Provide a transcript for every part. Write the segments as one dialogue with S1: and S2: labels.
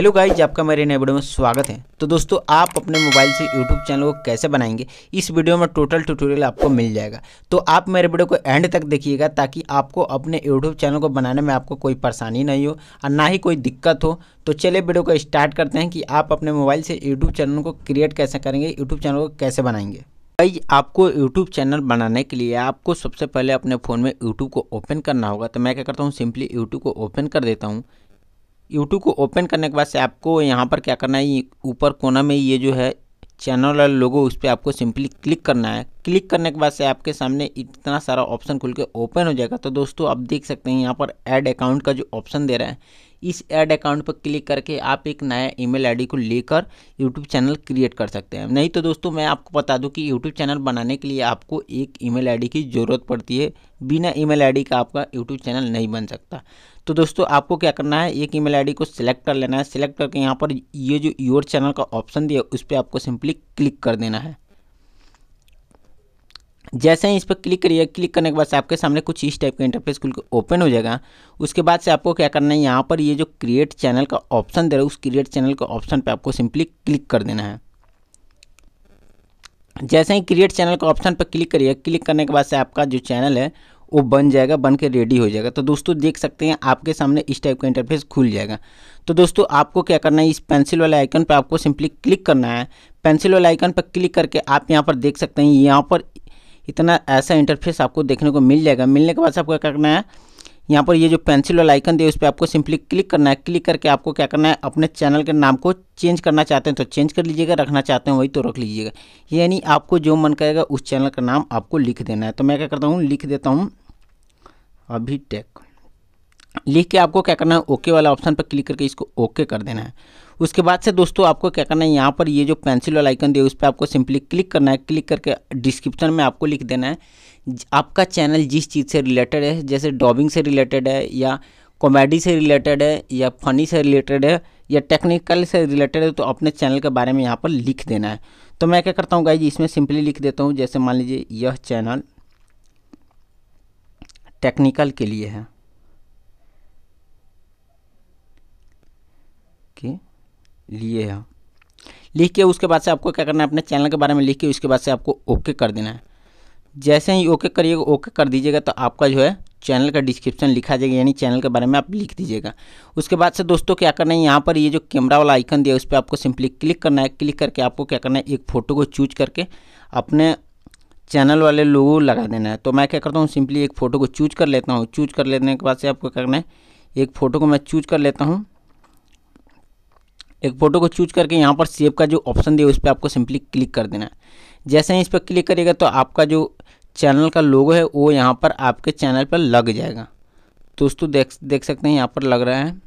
S1: hello guys आपका मेरे नए वीडियो में स्वागत है तो दोस्तों आप अपने मोबाइल से यूट्यूब चैनल को कैसे बनाएंगे इस वीडियो में टोटल ट्यूटोरियल आपको मिल जाएगा तो आप मेरे वीडियो को एंड तक देखिएगा ताकि आपको अपने यूट्यूब चैनल को बनाने में आपको कोई परेशानी नहीं हो और ना ही कोई दिक्कत हो तो चलिए वीडियो को स्टार्ट करते हैं कि आप अपने मोबाइल से यूट्यूब चैनल को क्रिएट कैसे करेंगे यूट्यूब चैनल को कैसे बनाएंगे गाइज आपको यूट्यूब चैनल बनाने के लिए आपको सबसे पहले अपने फ़ोन में यूट्यूब को ओपन करना होगा तो मैं क्या करता हूँ सिंपली यूट्यूब को ओपन कर देता हूँ यूट्यूब को ओपन करने के बाद से आपको यहाँ पर क्या करना है ऊपर कोना में ये जो है चैनल वाला लोगो उस पर आपको सिंपली क्लिक करना है क्लिक करने के बाद से आपके सामने इतना सारा ऑप्शन खुल के ओपन हो जाएगा तो दोस्तों आप देख सकते हैं यहाँ पर ऐड अकाउंट का जो ऑप्शन दे रहा है इस एड अकाउंट पर क्लिक करके आप एक नया ईमेल आईडी को लेकर यूट्यूब चैनल क्रिएट कर सकते हैं नहीं तो दोस्तों मैं आपको बता दूं कि यूट्यूब चैनल बनाने के लिए आपको एक ईमेल आईडी की ज़रूरत पड़ती है बिना ईमेल आईडी का आपका यूट्यूब चैनल नहीं बन सकता तो दोस्तों आपको क्या करना है एक ईमेल आईडी को सिलेक्ट कर लेना है सिलेक्ट करके यहाँ पर ये जो योर चैनल का ऑप्शन दिया उस पर आपको सिंपली क्लिक कर देना है जैसे ही इस पर क्लिक करिए क्लिक करने के बाद से आपके सामने कुछ इस टाइप का इंटरफेस खुल के ओपन हो जाएगा उसके बाद से आपको क्या करना है यहाँ पर ये जो क्रिएट चैनल का ऑप्शन दे रहा है उस क्रिएट चैनल का ऑप्शन पर आपको सिंपली क्लिक कर देना है जैसे ही क्रिएट चैनल का ऑप्शन पर क्लिक करिए क्लिक करने के बाद से आपका जो चैनल है वो बन जाएगा बन के रेडी हो जाएगा तो दोस्तों देख सकते हैं आपके सामने इस टाइप का इंटरफेस खुल जाएगा तो दोस्तों आपको क्या करना है इस पेंसिल वाले आइकन पर आपको सिंपली क्लिक करना है पेंसिल वाले आइकन पर क्लिक करके आप यहाँ पर देख सकते हैं यहाँ पर इतना ऐसा इंटरफेस आपको देखने को मिल जाएगा मिलने के बाद आपको क्या करना है यहाँ पर ये जो पेंसिल वाला आइकन दिया उस पर आपको सिंपली क्लिक करना है क्लिक करके आपको क्या करना है अपने चैनल के नाम को चेंज करना चाहते हैं तो चेंज कर लीजिएगा रखना चाहते हैं वही तो रख लीजिएगा यानी आपको जो मन करेगा उस चैनल का नाम आपको लिख देना है तो मैं क्या करता हूँ लिख देता हूँ अभी टेक लिख के आपको क्या करना है ओके वाला ऑप्शन पर क्लिक करके इसको ओके कर देना है उसके बाद से दोस्तों आपको क्या करना है यहाँ पर ये जो पेंसिल वाला आइकन दिया उस पर आपको सिंपली क्लिक करना है क्लिक करके डिस्क्रिप्शन में आपको लिख देना है आपका चैनल जिस चीज़ से रिलेटेड है जैसे डॉबिंग से रिलेटेड है या कॉमेडी से रिलेटेड है या फनी से रिलेटेड है या टेक्निकल से रिलेटेड है तो अपने चैनल के बारे में यहाँ पर लिख देना है तो मैं क्या करता हूँ जी इसमें सिंपली लिख देता हूँ जैसे मान लीजिए यह चैनल टेक्निकल के लिए है के लिए है लिख के उसके बाद से आपको क्या करना है अपने चैनल के बारे में लिख के उसके बाद से आपको ओके कर देना है जैसे ही ओके करिएगा ओके कर दीजिएगा तो आपका जो है चैनल का डिस्क्रिप्शन लिखा जाएगा यानी चैनल के बारे में आप लिख दीजिएगा उसके बाद से दोस्तों क्या करना है यहाँ पर ये जो कैमरा वाला आइकन दिया उस पर आपको सिंपली क्लिक करना है क्लिक करके आपको क्या करना है एक फ़ोटो को चूज करके अपने चैनल वाले को लगा देना है तो मैं क्या करता हूँ सिंपली एक फ़ोटो को चूज कर लेता हूँ चूज कर लेने के बाद से आपको क्या करना है एक फ़ोटो को मैं चूज कर लेता हूँ एक फ़ोटो को चूज करके यहाँ पर सेव का जो ऑप्शन दिया उस पर आपको सिंपली क्लिक कर देना है जैसे ही इस पर क्लिक करिएगा तो आपका जो चैनल का लोगो है वो यहाँ पर आपके चैनल पर लग जाएगा दोस्तों देख देख सकते हैं यहाँ पर लग रहा है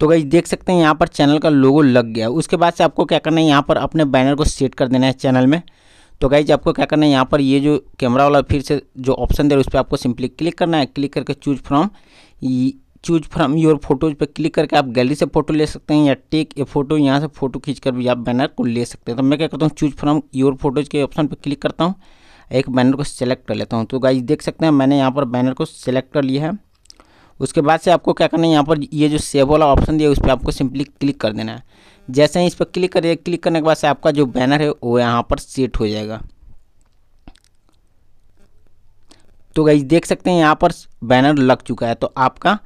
S1: तो गई देख सकते हैं यहाँ पर चैनल का लोगो लग गया उसके बाद से आपको क्या करना है यहाँ पर अपने बैनर को सेट कर देना है चैनल में तो गाइज आपको क्या करना है यहाँ पर ये जो कैमरा वाला फिर से जो ऑप्शन दे रहा है उस पर आपको सिंपली क्लिक करना है क्लिक करके choose from choose from your photos पर क्लिक करके आप गैलरी से फोटो ले सकते हैं या टेक ए फोटो यहाँ से फोटो खींचकर भी आप बैनर को ले सकते हैं तो मैं क्या करता हूँ चूज फ्रॉम योर फोटोज के ऑप्शन पर क्लिक करता हूँ एक बैनर को सेलेक्ट कर लेता हूँ तो गाइज देख सकते हैं मैंने यहाँ पर बैनर को सेलेक्ट कर लिया है उसके बाद से आपको क्या करना है यहाँ पर ये जो सेव वाला ऑप्शन दिया उस पर आपको सिंपली क्लिक कर देना है जैसे ही इस पर क्लिक करिए क्लिक करने के बाद से आपका जो बैनर है वो यहाँ पर सेट हो जाएगा तो गई देख सकते हैं यहाँ पर बैनर लग चुका है तो आपका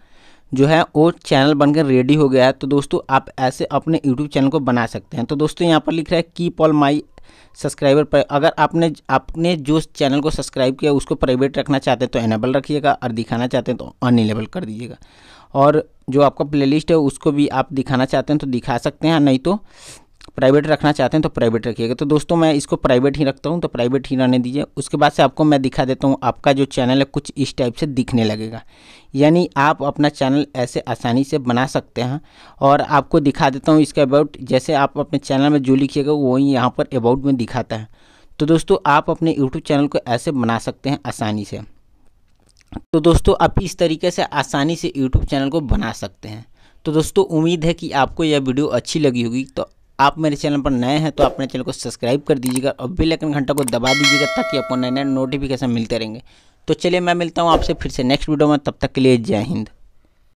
S1: जो है वो चैनल बनकर रेडी हो गया है तो दोस्तों आप ऐसे अपने यूट्यूब चैनल को बना सकते हैं तो दोस्तों यहाँ पर लिख रहा है कीप ऑल माई सब्सक्राइबर पर अगर आपने आपने जो चैनल को सब्सक्राइब किया उसको प्राइवेट रखना चाहते हैं तो एनेबल रखिएगा और दिखाना चाहते हैं तो अनएनेबल कर दीजिएगा और जो आपका प्लेलिस्ट है उसको भी आप दिखाना चाहते हैं तो दिखा सकते हैं नहीं तो प्राइवेट रखना चाहते हैं तो प्राइवेट रखिएगा तो दोस्तों मैं इसको प्राइवेट ही रखता हूँ तो प्राइवेट ही रहने दीजिए उसके बाद से आपको मैं दिखा देता हूँ आपका जो चैनल है कुछ इस टाइप से दिखने लगेगा यानी आप अपना चैनल ऐसे आसानी से बना सकते हैं और आपको दिखा देता हूँ इसका अबाउट जैसे आप अपने चैनल में जो लिखिएगा वही यहाँ पर अबाउट में दिखाता है तो दोस्तों आप अपने यूट्यूब चैनल को ऐसे बना सकते हैं आसानी से तो दोस्तों आप इस तरीके से आसानी से यूट्यूब चैनल को बना सकते हैं तो दोस्तों उम्मीद है कि आपको यह वीडियो अच्छी लगी होगी तो आप मेरे चैनल पर नए हैं तो अपने चैनल को सब्सक्राइब कर दीजिएगा और बिल आइकन घंटा को दबा दीजिएगा ताकि आपको नए नए नोटिफिकेशन मिलते रहेंगे तो चलिए मैं मिलता हूँ आपसे फिर से नेक्स्ट वीडियो में तब तक के लिए जय हिंद